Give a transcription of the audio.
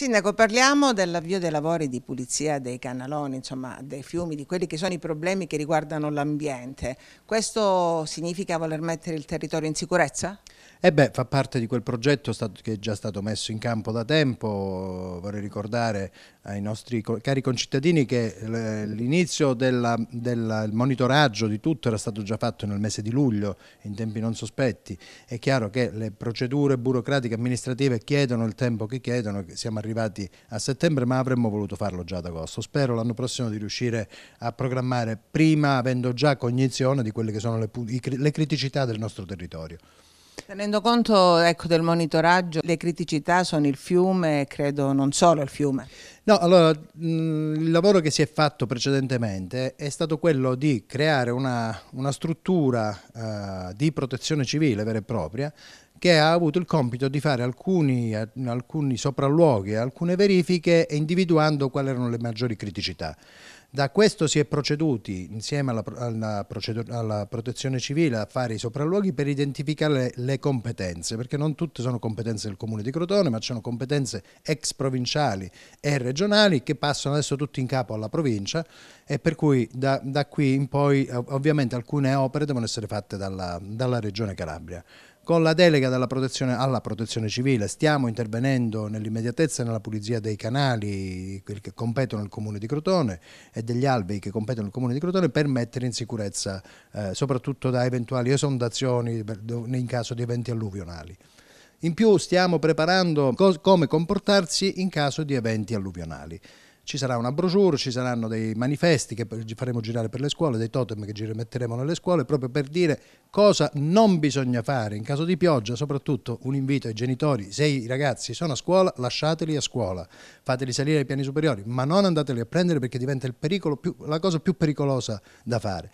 Sindaco, parliamo dell'avvio dei lavori di pulizia dei canaloni, insomma dei fiumi, di quelli che sono i problemi che riguardano l'ambiente. Questo significa voler mettere il territorio in sicurezza? E eh beh, fa parte di quel progetto che è già stato messo in campo da tempo, vorrei ricordare ai nostri cari concittadini che eh, l'inizio del monitoraggio di tutto era stato già fatto nel mese di luglio, in tempi non sospetti. È chiaro che le procedure burocratiche amministrative chiedono il tempo che chiedono, siamo arrivati a settembre ma avremmo voluto farlo già ad agosto. Spero l'anno prossimo di riuscire a programmare prima avendo già cognizione di quelle che sono le, le criticità del nostro territorio. Tenendo conto ecco, del monitoraggio, le criticità sono il fiume, e credo non solo il fiume. No, allora mm, il lavoro che si è fatto precedentemente è stato quello di creare una, una struttura eh, di protezione civile vera e propria che ha avuto il compito di fare alcuni, alcuni sopralluoghi, alcune verifiche individuando quali erano le maggiori criticità. Da questo si è proceduti insieme alla, alla, alla, protezione civile a fare i sopralluoghi per identificare le, competenze, perché non tutte sono competenze del comune di Crotone, ma ci sono competenze ex provinciali e regionali che passano adesso tutti in capo alla provincia e per cui da, da qui in poi ovviamente alcune opere devono essere fatte dalla, dalla regione Calabria. Con la delega protezione, alla protezione civile stiamo intervenendo nell'immediatezza nella pulizia dei canali che competono il comune di Crotone e degli alvei che competono il comune di Crotone per mettere in sicurezza eh, soprattutto da eventuali esondazioni in caso di eventi alluvionali. In più stiamo preparando come comportarsi in caso di eventi alluvionali ci sarà una brochure, ci saranno dei manifesti che faremo girare per le scuole, dei totem che metteremo nelle scuole, proprio per dire cosa non bisogna fare in caso di pioggia, soprattutto un invito ai genitori, se i ragazzi sono a scuola lasciateli a scuola, fateli salire ai piani superiori, ma non andateli a prendere perché diventa pericolo più, la cosa più pericolosa da fare.